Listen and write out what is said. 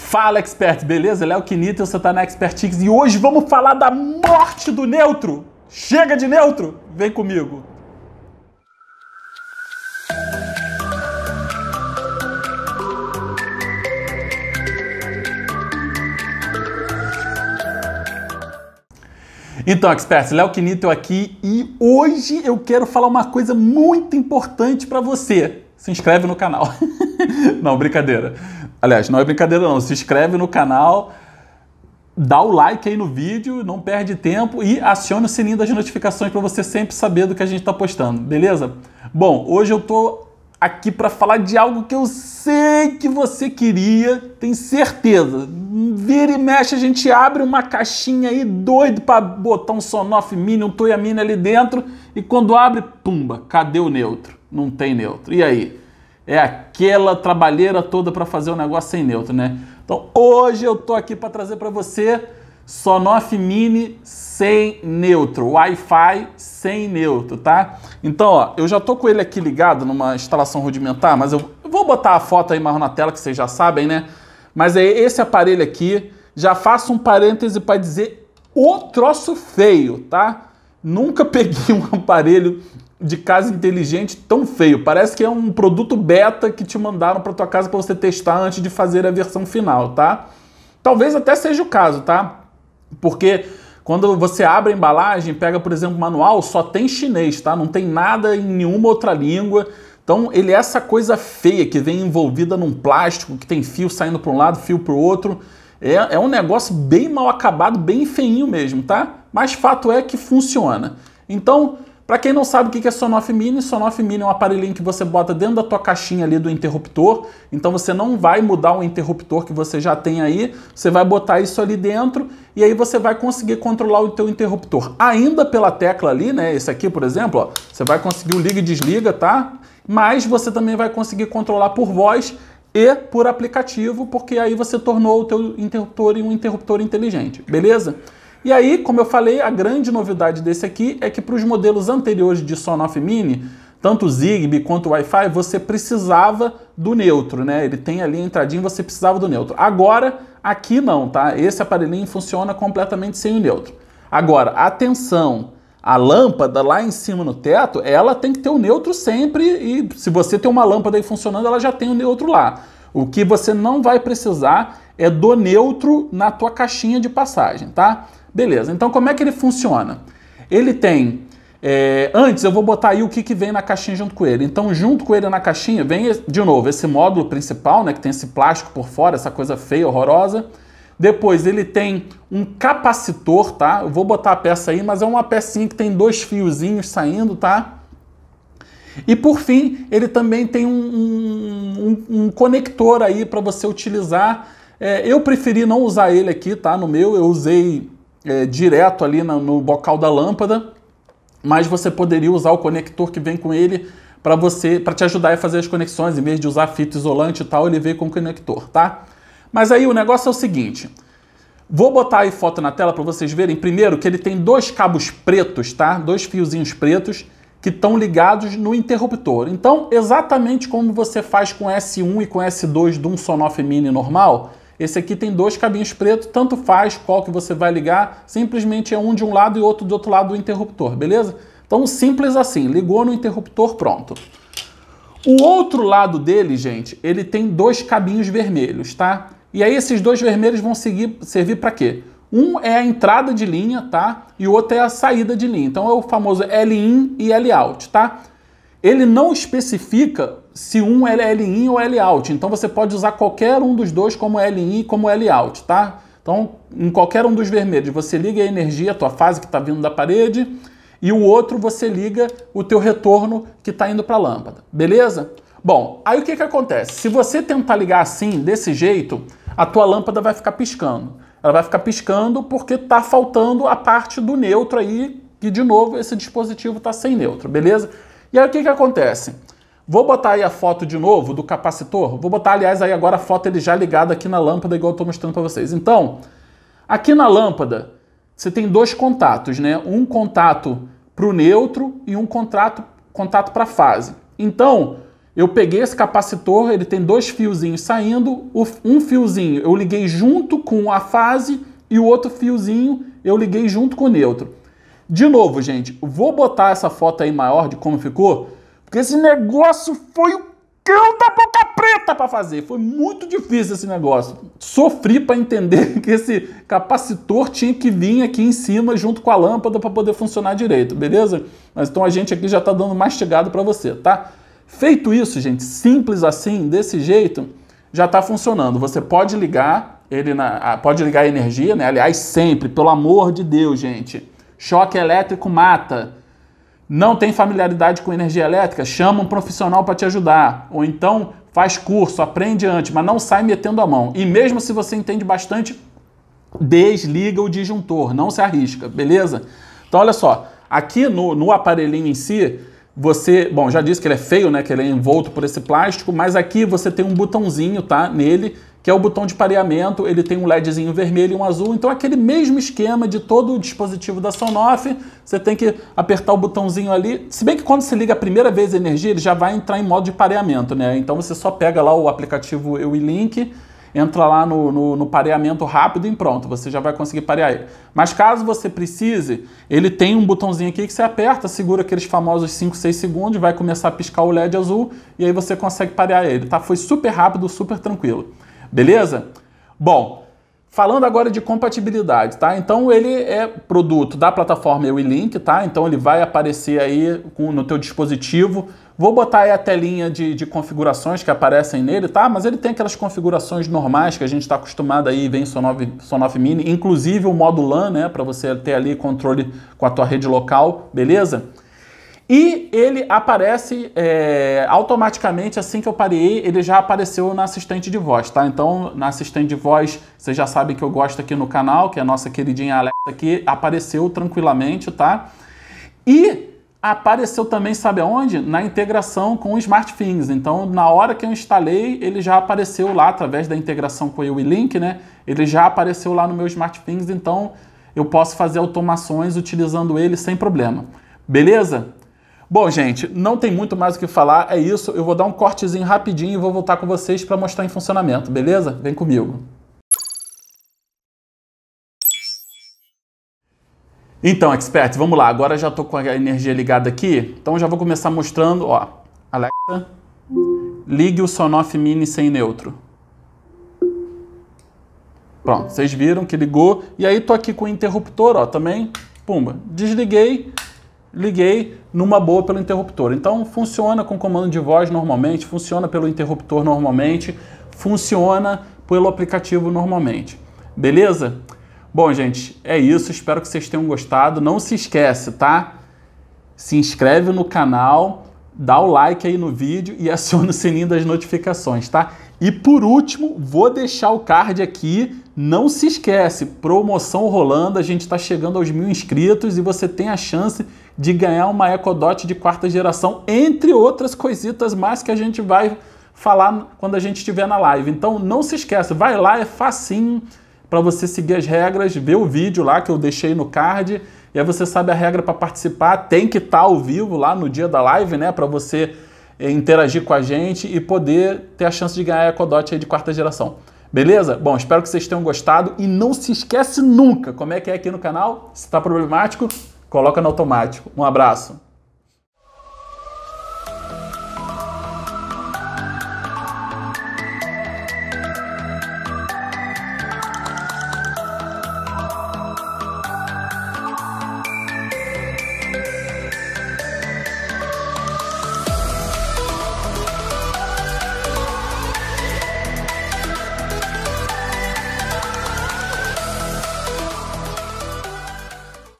Fala, expert, beleza? Léo Quinita, você tá na Expertix e hoje vamos falar da morte do neutro. Chega de neutro, vem comigo. Então, experts, Léo Quinito aqui e hoje eu quero falar uma coisa muito importante para você. Se inscreve no canal. Não, brincadeira. Aliás, não é brincadeira não. Se inscreve no canal, dá o like aí no vídeo, não perde tempo e aciona o sininho das notificações para você sempre saber do que a gente está postando, beleza? Bom, hoje eu tô aqui para falar de algo que eu sei que você queria, tem certeza. Vira e mexe, a gente abre uma caixinha aí doido para botar um Sonoff Mini, um Toyamini ali dentro e quando abre, pumba, cadê o neutro? Não tem neutro. E aí? é aquela trabalheira toda para fazer o um negócio sem neutro, né? Então hoje eu tô aqui para trazer para você Sonoff Mini sem neutro, Wi-Fi sem neutro, tá? Então, ó, eu já tô com ele aqui ligado numa instalação rudimentar, mas eu vou botar a foto aí mais na tela que vocês já sabem, né? Mas é esse aparelho aqui, já faço um parêntese para dizer o troço feio, tá? Nunca peguei um aparelho de casa inteligente tão feio. Parece que é um produto beta que te mandaram para tua casa para você testar antes de fazer a versão final, tá? Talvez até seja o caso, tá? Porque quando você abre a embalagem, pega, por exemplo, manual, só tem chinês, tá? Não tem nada em nenhuma outra língua. Então, ele é essa coisa feia que vem envolvida num plástico, que tem fio saindo para um lado, fio para o outro. É, é um negócio bem mal acabado, bem feinho mesmo, tá? Mas fato é que funciona. Então, para quem não sabe o que é Sonoff Mini, Sonoff Mini é um aparelhinho que você bota dentro da tua caixinha ali do interruptor, então você não vai mudar o interruptor que você já tem aí, você vai botar isso ali dentro e aí você vai conseguir controlar o teu interruptor. Ainda pela tecla ali, né, esse aqui, por exemplo, ó, você vai conseguir o liga e desliga, tá? Mas você também vai conseguir controlar por voz e por aplicativo, porque aí você tornou o teu interruptor um interruptor inteligente, beleza? E aí, como eu falei, a grande novidade desse aqui é que para os modelos anteriores de Sonoff Mini, tanto o Zigbee quanto o Wi-Fi, você precisava do neutro, né? Ele tem ali a entradinha, você precisava do neutro. Agora, aqui não, tá? Esse aparelhinho funciona completamente sem o neutro. Agora, atenção, a lâmpada lá em cima no teto, ela tem que ter o neutro sempre e se você tem uma lâmpada aí funcionando, ela já tem o neutro lá. O que você não vai precisar é do neutro na tua caixinha de passagem, tá? Beleza, então como é que ele funciona? Ele tem. É, antes eu vou botar aí o que, que vem na caixinha junto com ele. Então, junto com ele na caixinha, vem de novo esse módulo principal, né? Que tem esse plástico por fora, essa coisa feia, horrorosa. Depois ele tem um capacitor, tá? Eu vou botar a peça aí, mas é uma pecinha que tem dois fiozinhos saindo, tá? E por fim, ele também tem um, um, um, um conector aí para você utilizar é, eu preferi não usar ele aqui, tá? No meu, eu usei é, direto ali no bocal da lâmpada, mas você poderia usar o conector que vem com ele para você, para te ajudar a fazer as conexões, em vez de usar fita isolante e tal, ele veio com o conector, tá? Mas aí o negócio é o seguinte, Vou botar aí foto na tela para vocês verem. Primeiro, que ele tem dois cabos pretos, tá? Dois fiozinhos pretos que estão ligados no interruptor. Então, exatamente como você faz com S1 e com S2 de um Sonoff Mini normal, esse aqui tem dois cabinhos pretos, tanto faz qual que você vai ligar, simplesmente é um de um lado e outro do outro lado do interruptor, beleza? Então simples assim, ligou no interruptor, pronto. O outro lado dele, gente, ele tem dois cabinhos vermelhos, tá? E aí esses dois vermelhos vão seguir, servir para quê? Um é a entrada de linha, tá? E o outro é a saída de linha. Então é o famoso L-in e L-out, tá? Ele não especifica se um é L-in ou L-out, então você pode usar qualquer um dos dois como L-in e como L-out, tá? Então, em qualquer um dos vermelhos, você liga a energia, a tua fase que está vindo da parede, e o outro você liga o teu retorno que está indo para a lâmpada, beleza? Bom, aí o que, que acontece? Se você tentar ligar assim, desse jeito, a tua lâmpada vai ficar piscando. Ela vai ficar piscando porque está faltando a parte do neutro aí, que de novo esse dispositivo está sem neutro, beleza? E aí o que, que acontece? Vou botar aí a foto de novo do capacitor. Vou botar, aliás, aí agora a foto ele já ligado aqui na lâmpada, igual eu estou mostrando para vocês. Então, aqui na lâmpada, você tem dois contatos, né? Um contato para o neutro e um contrato, contato para a fase. Então, eu peguei esse capacitor, ele tem dois fiozinhos saindo. Um fiozinho eu liguei junto com a fase e o outro fiozinho eu liguei junto com o neutro. De novo, gente, vou botar essa foto aí maior de como ficou, porque esse negócio foi o cão da boca preta para fazer. Foi muito difícil esse negócio. Sofri para entender que esse capacitor tinha que vir aqui em cima junto com a lâmpada para poder funcionar direito, beleza? Mas então a gente aqui já está dando mastigado para você, tá? Feito isso, gente, simples assim, desse jeito, já está funcionando. Você pode ligar ele na, pode ligar a energia, né? Aliás, sempre, pelo amor de Deus, gente. Choque elétrico mata. Não tem familiaridade com energia elétrica? Chama um profissional para te ajudar. Ou então faz curso, aprende antes, mas não sai metendo a mão. E mesmo se você entende bastante, desliga o disjuntor, não se arrisca, beleza? Então olha só, aqui no, no aparelhinho em si, você, bom, já disse que ele é feio, né, que ele é envolto por esse plástico, mas aqui você tem um botãozinho, tá, nele, que é o botão de pareamento, ele tem um LEDzinho vermelho e um azul, então aquele mesmo esquema de todo o dispositivo da Sonoff, você tem que apertar o botãozinho ali, se bem que quando se liga a primeira vez a energia, ele já vai entrar em modo de pareamento, né? Então você só pega lá o aplicativo Eulink, entra lá no, no, no, pareamento rápido e pronto, você já vai conseguir parear ele. Mas caso você precise, ele tem um botãozinho aqui que você aperta, segura aqueles famosos 5, 6 segundos, vai começar a piscar o LED azul e aí você consegue parear ele, tá? Foi super rápido, super tranquilo. Beleza? Bom, falando agora de compatibilidade, tá? Então ele é produto da plataforma EuLink, tá? Então ele vai aparecer aí com, no teu dispositivo. Vou botar aí a telinha de, de configurações que aparecem nele, tá? Mas ele tem aquelas configurações normais que a gente está acostumado aí, vem Sonoff, Sonoff Mini, inclusive o modo LAN, né? Para você ter ali controle com a tua rede local, beleza? E ele aparece é, automaticamente, assim que eu parei, ele já apareceu na assistente de voz, tá? Então, na assistente de voz, vocês já sabem que eu gosto aqui no canal, que é a nossa queridinha Alexa aqui, apareceu tranquilamente, tá? E apareceu também, sabe aonde? Na integração com o SmartThings. Então, na hora que eu instalei, ele já apareceu lá, através da integração com o link né? Ele já apareceu lá no meu SmartThings, então eu posso fazer automações utilizando ele sem problema. Beleza? Bom, gente, não tem muito mais o que falar, é isso. Eu vou dar um cortezinho rapidinho e vou voltar com vocês para mostrar em funcionamento, beleza? Vem comigo. Então, expert, vamos lá. Agora já estou com a energia ligada aqui, então já vou começar mostrando, ó. Alexa, ligue o Sonoff Mini sem neutro. Pronto, vocês viram que ligou. E aí estou aqui com o interruptor, ó, também. Pumba, desliguei liguei numa boa pelo interruptor. Então funciona com comando de voz normalmente, funciona pelo interruptor normalmente, funciona pelo aplicativo normalmente. Beleza? Bom, gente, é isso. Espero que vocês tenham gostado. Não se esquece, tá? Se inscreve no canal, dá o like aí no vídeo e aciona o sininho das notificações, tá? E por último, vou deixar o card aqui. Não se esquece, promoção rolando. A gente está chegando aos mil inscritos e você tem a chance de ganhar uma EcoDot de quarta geração, entre outras coisitas mais que a gente vai falar quando a gente estiver na live. Então não se esqueça, vai lá, é facinho para você seguir as regras, ver o vídeo lá que eu deixei no card. E aí você sabe a regra para participar, tem que estar tá ao vivo lá no dia da live, né, para você é, interagir com a gente e poder ter a chance de ganhar a EcoDot de quarta geração. Beleza? Bom, espero que vocês tenham gostado e não se esquece nunca como é que é aqui no canal, se está problemático, Coloca no automático. Um abraço.